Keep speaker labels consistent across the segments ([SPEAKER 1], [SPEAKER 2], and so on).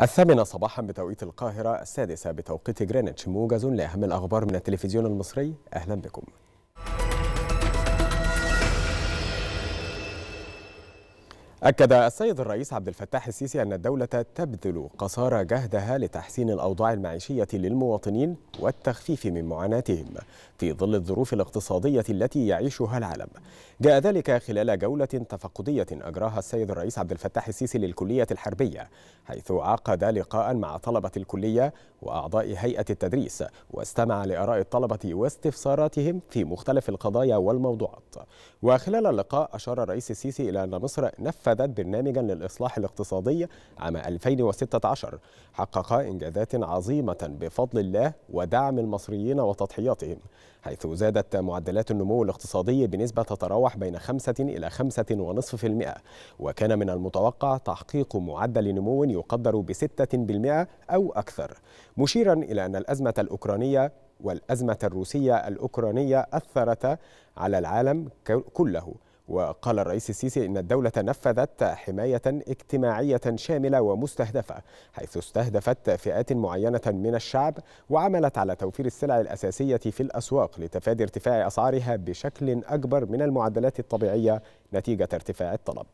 [SPEAKER 1] الثامنة صباحا بتوقيت القاهرة السادسة بتوقيت جرينتش موجز لأهم الأخبار من التلفزيون المصري أهلا بكم أكد السيد الرئيس عبد الفتاح السيسي أن الدولة تبذل قصارى جهدها لتحسين الأوضاع المعيشية للمواطنين والتخفيف من معاناتهم في ظل الظروف الاقتصادية التي يعيشها العالم. جاء ذلك خلال جولة تفقدية أجراها السيد الرئيس عبد الفتاح السيسي للكلية الحربية، حيث عقد لقاء مع طلبة الكلية وأعضاء هيئة التدريس واستمع لآراء الطلبة واستفساراتهم في مختلف القضايا والموضوعات وخلال اللقاء أشار الرئيس السيسي إلى أن مصر نفذت برنامجا للإصلاح الاقتصادي عام 2016 حقق إنجازات عظيمة بفضل الله ودعم المصريين وتضحياتهم حيث زادت معدلات النمو الاقتصادي بنسبة تتراوح بين 5 إلى 5.5% وكان من المتوقع تحقيق معدل نمو يقدر ب 6% أو أكثر مشيرا إلى أن الأزمة الأوكرانية والأزمة الروسية الأوكرانية أثرت على العالم كله وقال الرئيس السيسي إن الدولة نفذت حماية اجتماعية شاملة ومستهدفة حيث استهدفت فئات معينة من الشعب وعملت على توفير السلع الأساسية في الأسواق لتفادي ارتفاع أسعارها بشكل أكبر من المعدلات الطبيعية نتيجة ارتفاع الطلب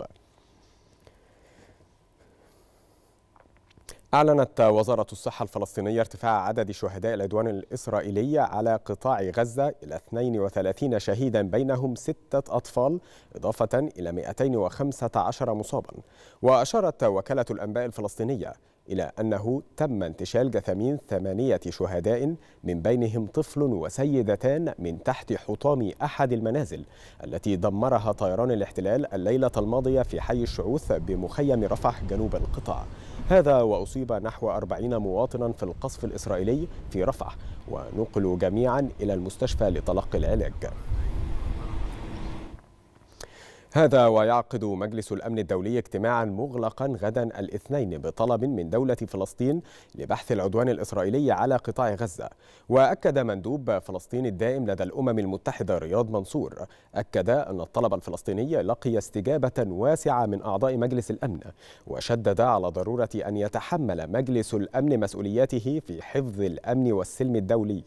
[SPEAKER 1] أعلنت وزارة الصحة الفلسطينية ارتفاع عدد شهداء العدوان الإسرائيلي على قطاع غزة إلى 32 شهيدا بينهم ستة أطفال إضافة إلى 215 مصابا وأشارت وكالة الأنباء الفلسطينية إلى أنه تم انتشال جثامين ثمانية شهداء من بينهم طفل وسيدتان من تحت حطام أحد المنازل التي دمرها طيران الاحتلال الليلة الماضية في حي الشعوث بمخيم رفح جنوب القطاع هذا وأصيب نحو 40 مواطنا في القصف الإسرائيلي في رفح ونقلوا جميعا إلى المستشفى لتلقي العلاج هذا ويعقد مجلس الأمن الدولي اجتماعا مغلقا غدا الاثنين بطلب من دولة فلسطين لبحث العدوان الإسرائيلي على قطاع غزة وأكد مندوب فلسطين الدائم لدى الأمم المتحدة رياض منصور أكد أن الطلب الفلسطيني لقي استجابة واسعة من أعضاء مجلس الأمن وشدد على ضرورة أن يتحمل مجلس الأمن مسؤولياته في حفظ الأمن والسلم الدولي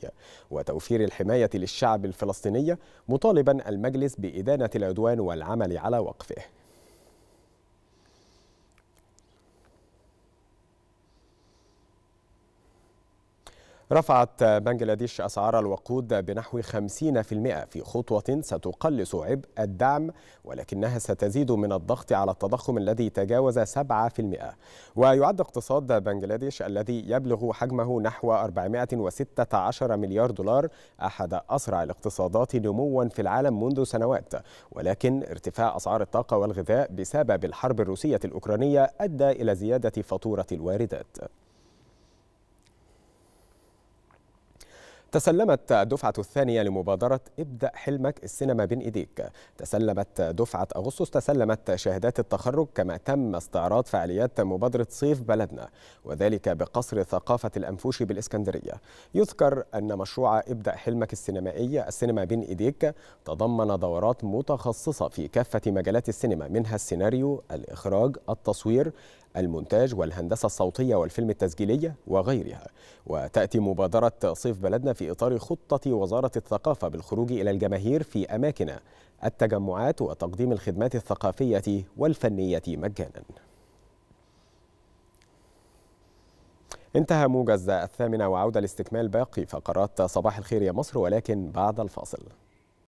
[SPEAKER 1] وتوفير الحماية للشعب الفلسطيني مطالبا المجلس بإدانة العدوان والعمل على وقفه رفعت بنجلاديش أسعار الوقود بنحو 50% في خطوة ستقلص عبء الدعم ولكنها ستزيد من الضغط على التضخم الذي تجاوز 7% ويعد اقتصاد بنجلاديش الذي يبلغ حجمه نحو 416 مليار دولار أحد أسرع الاقتصادات نموا في العالم منذ سنوات ولكن ارتفاع أسعار الطاقة والغذاء بسبب الحرب الروسية الأوكرانية أدى إلى زيادة فاتورة الواردات تسلمت الدفعة الثانية لمبادرة ابدأ حلمك السينما بين إيديك تسلمت دفعة أغسطس تسلمت شهادات التخرج كما تم استعراض فعاليات مبادرة صيف بلدنا وذلك بقصر ثقافة الأنفوشي بالإسكندرية يذكر أن مشروع ابدأ حلمك السينمائي السينما بين إيديك تضمن دورات متخصصة في كافة مجالات السينما منها السيناريو الإخراج التصوير المونتاج والهندسة الصوتية والفيلم التسجيلية وغيرها وتأتي مبادرة صيف بلدنا في إطار خطة وزارة الثقافة بالخروج إلى الجماهير في أماكن التجمعات وتقديم الخدمات الثقافية والفنية مجاناً انتهى موجز الثامنة وعودة لاستكمال باقي فقرات صباح الخير يا مصر ولكن بعد الفاصل